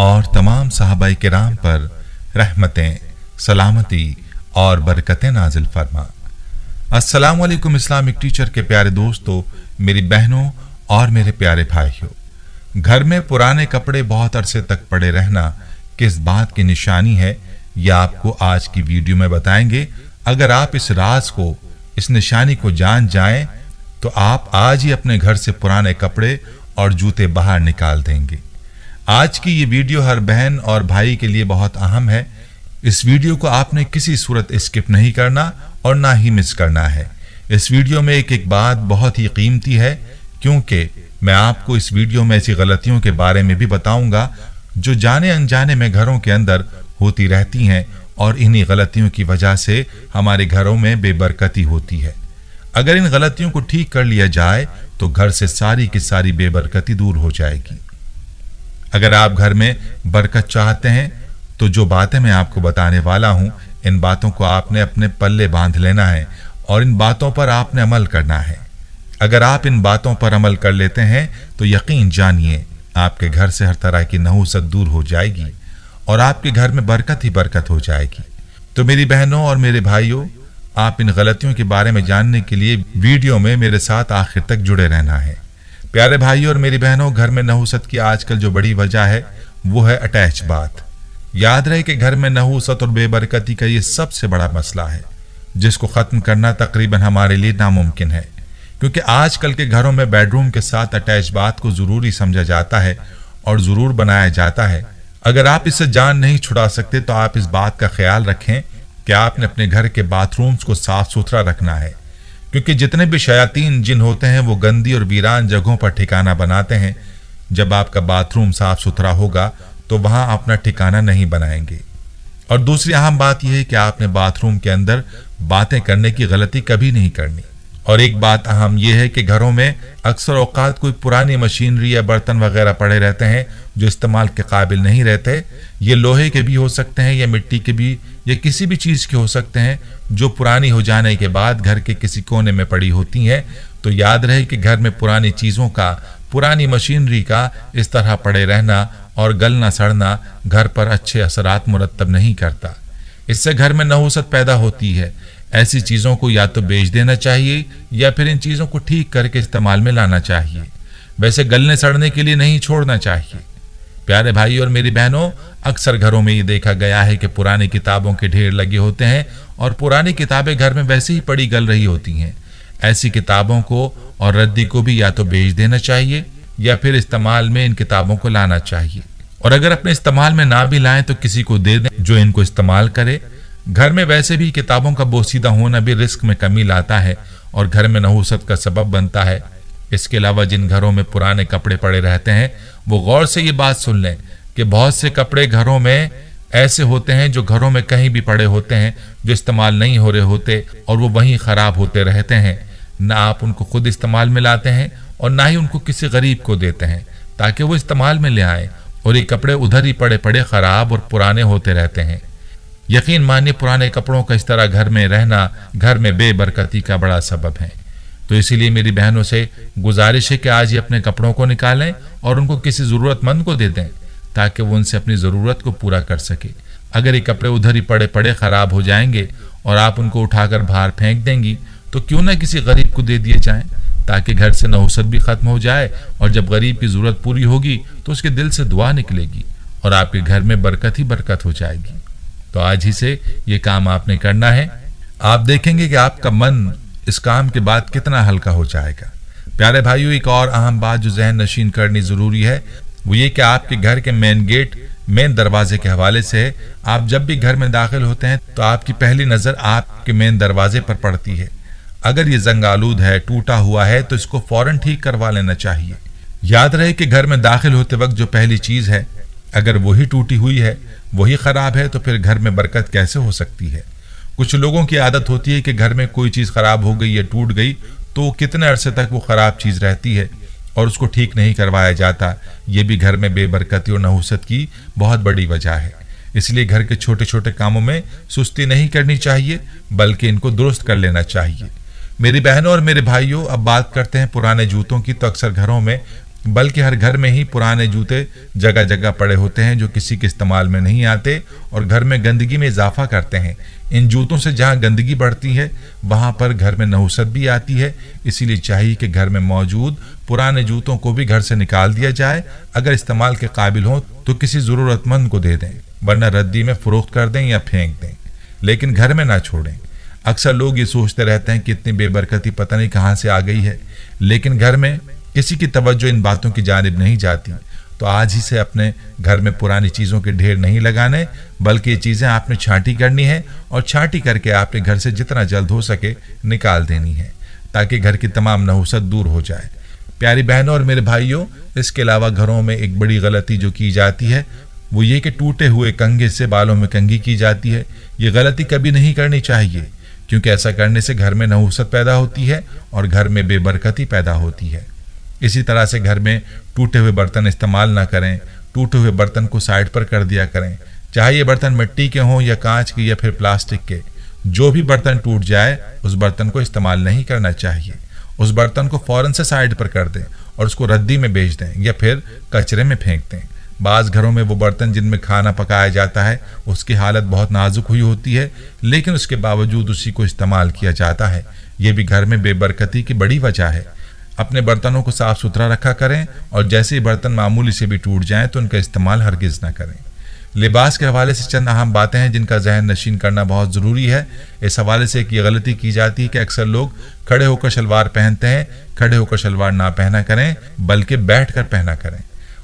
और तमाम साहबा राम पर रहमतें सलामती और बरकतें नाजिल फरमा अस्सलाम वालेकुम इस्लामिक टीचर के प्यारे दोस्तों मेरी बहनों और मेरे प्यारे भाइयों घर में पुराने कपड़े बहुत अरसे तक पड़े रहना किस बात की निशानी है यह आपको आज की वीडियो में बताएंगे अगर आप इस राज को इस निशानी को जान जाएं तो आप आज ही अपने घर से पुराने कपड़े और जूते बाहर निकाल देंगे आज की ये वीडियो हर बहन और भाई के लिए बहुत अहम है इस वीडियो को आपने किसी सूरत स्किप नहीं करना और ना ही मिस करना है इस वीडियो में एक एक बात बहुत ही कीमती है क्योंकि मैं आपको इस वीडियो में ऐसी गलतियों के बारे में भी बताऊंगा जो जाने अनजाने में घरों के अंदर होती रहती हैं और इन्हीं गलतियों की वजह से हमारे घरों में बेबरकती होती है अगर इन गलतियों को ठीक कर लिया जाए तो घर से सारी की सारी बेबरकती दूर हो जाएगी अगर आप घर में बरकत चाहते हैं तो जो बातें मैं आपको बताने वाला हूँ इन बातों को आपने अपने पल्ले बांध लेना है और इन बातों पर आपने अमल करना है अगर आप इन बातों पर अमल कर लेते हैं तो यकीन जानिए आपके घर से हर तरह की नहूसत दूर हो जाएगी और आपके घर में बरकत ही बरकत हो जाएगी तो मेरी बहनों और मेरे भाइयों आप इन गलतियों के बारे में जानने के लिए वीडियो में मेरे साथ आखिर तक जुड़े रहना है प्यारे भाई और मेरी बहनों घर में नहुसत की आजकल जो बड़ी वजह है वो है अटैच बात याद रहे कि घर में नहुसत और बेबरकती का ये सबसे बड़ा मसला है जिसको ख़त्म करना तकरीबन हमारे लिए नामुमकिन है क्योंकि आजकल के घरों में बेडरूम के साथ अटैच बात को ज़रूरी समझा जाता है और ज़रूर बनाया जाता है अगर आप इससे जान नहीं छुड़ा सकते तो आप इस बात का ख्याल रखें कि आपने अपने घर के बाथरूम्स को साफ सुथरा रखना है क्योंकि जितने भी शयातीन जिन होते हैं वो गंदी और वीरान जगहों पर ठिकाना बनाते हैं जब आपका बाथरूम साफ सुथरा होगा तो वहां अपना ठिकाना नहीं बनाएंगे और दूसरी अहम बात यह है कि आपने बाथरूम के अंदर बातें करने की गलती कभी नहीं करनी और एक बात अहम यह है कि घरों में अक्सर औकात कोई पुरानी मशीनरी या बर्तन वगैरह पड़े रहते हैं जो इस्तेमाल के काबिल नहीं रहते ये लोहे के भी हो सकते हैं या मिट्टी के भी या किसी भी चीज़ के हो सकते हैं जो पुरानी हो जाने के बाद घर के किसी कोने में पड़ी होती हैं तो याद रहे कि घर में पुरानी चीज़ों का पुरानी मशीनरी का इस तरह पड़े रहना और गलना सड़ना घर पर अच्छे असरात मुरतब नहीं करता इससे घर में नहुसत पैदा होती है ऐसी चीज़ों को या तो बेच देना चाहिए या फिर इन चीज़ों को ठीक करके इस्तेमाल में लाना चाहिए वैसे गलने सड़ने के लिए नहीं छोड़ना चाहिए प्यारे भाई और मेरी बहनों अक्सर घरों में ये देखा गया है कि पुरानी किताबों के ढेर लगे होते हैं और पुरानी किताबें घर में वैसे ही पड़ी गल रही होती हैं ऐसी किताबों को और रद्दी को भी या तो बेच देना चाहिए या फिर इस्तेमाल में इन किताबों को लाना चाहिए और अगर अपने इस्तेमाल में ना भी लाएं तो किसी को दे दें जो इनको इस्तेमाल करे घर में वैसे भी किताबों का बोसीदा होना भी रिस्क में कमी लाता है और घर में नहूसत का सबब बनता है इसके अलावा जिन घरों में पुराने कपड़े पड़े रहते हैं वो गौर से ये बात सुन लें कि बहुत से कपड़े घरों में ऐसे होते हैं जो घरों में कहीं भी पड़े होते हैं जो इस्तेमाल नहीं हो रहे होते और वो वहीं ख़राब होते रहते हैं ना आप उनको खुद इस्तेमाल में लाते हैं और ना ही उनको किसी गरीब को देते हैं ताकि वो इस्तेमाल में ले आए और ये कपड़े उधर ही पड़े पड़े ख़राब और पुराने होते रहते हैं यकीन मानिए पुराने कपड़ों का इस तरह घर में रहना घर में बेबरकती का बड़ा सबब है तो इसीलिए मेरी बहनों से गुजारिश है कि आज ही अपने कपड़ों को निकालें और उनको किसी ज़रूरतमंद को दे दें ताकि वो उनसे अपनी ज़रूरत को पूरा कर सके अगर ये कपड़े उधर ही पड़े पड़े ख़राब हो जाएंगे और आप उनको उठाकर बाहर फेंक देंगी तो क्यों ना किसी गरीब को दे दिए जाएं ताकि घर से नहुसत भी ख़त्म हो जाए और जब गरीब की ज़रूरत पूरी होगी तो उसके दिल से दुआ निकलेगी और आपके घर में बरकत ही बरकत हो जाएगी तो आज ही से ये काम आपने करना है आप देखेंगे कि आपका मन इस काम के बाद कितना हल्का हो जाएगा प्यारे भाइयों एक और अहम बात जो जहन नशीन करनी ज़रूरी है वो ये कि आपके घर के मेन गेट मेन दरवाजे के हवाले से है आप जब भी घर में दाखिल होते हैं तो आपकी पहली नज़र आपके मेन दरवाजे पर पड़ती है अगर ये जंग आलूद है टूटा हुआ है तो इसको फौरन ठीक करवा लेना चाहिए याद रहे कि घर में दाखिल होते वक्त जो पहली चीज़ है अगर वही टूटी हुई है वही ख़राब है तो फिर घर में बरकत कैसे हो सकती है कुछ लोगों की आदत होती है कि घर में कोई चीज़ ख़राब हो गई या टूट गई तो कितने अरसे तक वो ख़राब चीज़ रहती है और उसको ठीक नहीं करवाया जाता ये भी घर में बेबरकती और नहुसत की बहुत बड़ी वजह है इसलिए घर के छोटे छोटे कामों में सुस्ती नहीं करनी चाहिए बल्कि इनको दुरुस्त कर लेना चाहिए मेरी बहनों और मेरे भाइयों अब बात करते हैं पुराने जूतों की तो अक्सर घरों में बल्कि हर घर में ही पुराने जूते जगह जगह पड़े होते हैं जो किसी के इस्तेमाल में नहीं आते और घर में गंदगी में इजाफा करते हैं इन जूतों से जहाँ गंदगी बढ़ती है वहाँ पर घर में नहुसत भी आती है इसीलिए चाहिए कि घर में मौजूद पुराने जूतों को भी घर से निकाल दिया जाए अगर इस्तेमाल के काबिल हों तो किसी ज़रूरतमंद को दे दें वरना रद्दी में फ़रोख्त कर दें या फेंक दें लेकिन घर में ना छोड़ें अक्सर लोग ये सोचते रहते हैं कि इतनी बेबरकती पता नहीं कहाँ से आ गई है लेकिन घर में किसी की तवज्जो इन बातों की जानब नहीं जाती तो आज ही से अपने घर में पुरानी चीज़ों के ढेर नहीं लगाने बल्कि ये चीज़ें आपने छांटी करनी है और छांटी करके आपने घर से जितना जल्द हो सके निकाल देनी है ताकि घर की तमाम नहुसत दूर हो जाए प्यारी बहनों और मेरे भाइयों इसके अलावा घरों में एक बड़ी गलती जो की जाती है वो ये कि टूटे हुए कंगे से बालों में कंगी की जाती है ये गलती कभी नहीं करनी चाहिए क्योंकि ऐसा करने से घर में नहुसत पैदा होती है और घर में बेबरकती पैदा होती है इसी तरह से घर में टूटे हुए बर्तन इस्तेमाल ना करें टूटे हुए बर्तन को साइड पर कर दिया करें चाहे ये बर्तन मिट्टी के हों या कांच के या फिर प्लास्टिक के जो भी बर्तन टूट जाए उस बर्तन को इस्तेमाल नहीं करना चाहिए उस बर्तन को फ़ौरन से साइड पर कर दें और उसको रद्दी में बेच दें या फिर कचरे में फेंक दें बाज़ घरों में वो बर्तन जिनमें खाना पकाया जाता है उसकी हालत बहुत नाजुक हुई होती है लेकिन उसके बावजूद उसी को इस्तेमाल किया जाता है ये भी घर में बेबरकती की बड़ी वजह है अपने बर्तनों को साफ सुथरा रखा करें और जैसे ही बर्तन मामूली से भी टूट जाएं तो उनका इस्तेमाल हरगिज़ ना करें लिबास के हवाले से चंद अहम बातें हैं जिनका जहन नशीन करना बहुत ज़रूरी है इस हवाले से एक ये गलती की जाती है कि अक्सर लोग खड़े होकर शलवार पहनते हैं खड़े होकर शलवार ना पहना करें बल्कि बैठ कर पहना करें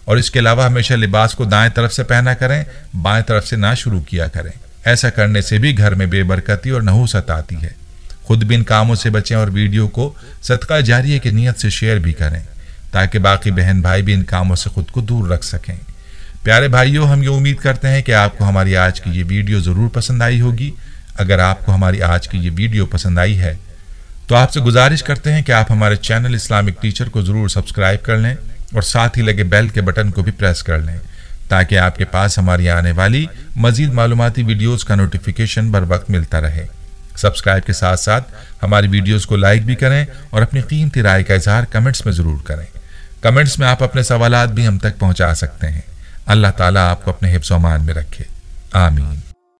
और इसके अलावा हमेशा लिबास को दाएं तरफ से पहना करें बाएं तरफ से ना शुरू किया करें ऐसा करने से भी घर में बेबरकती और नहूसत आती है खुद भी इन कामों से बचें और वीडियो को सदका जारी की नीयत से शेयर भी करें ताकि बाकी बहन भाई भी इन कामों से खुद को दूर रख सकें प्यारे भाइयों हम ये उम्मीद करते हैं कि आपको हमारी आज की ये वीडियो ज़रूर पसंद आई होगी अगर आपको हमारी आज की ये वीडियो पसंद आई है तो आपसे गुजारिश करते हैं कि आप हमारे चैनल इस्लामिक टीचर को ज़रूर सब्सक्राइब कर लें और साथ ही लगे बेल के बटन को भी प्रेस कर लें ताकि आपके पास हमारी आने वाली मजीद मालूमती वीडियोज़ का नोटिफिकेशन बर वक्त मिलता रहे सब्सक्राइब के साथ साथ हमारी वीडियोस को लाइक भी करें और अपनी कीमती राय का इजहार कमेंट्स में ज़रूर करें कमेंट्स में आप अपने सवाल भी हम तक पहुँचा सकते हैं अल्लाह ताला आपको अपने हिफ्स अमान में रखे आमीन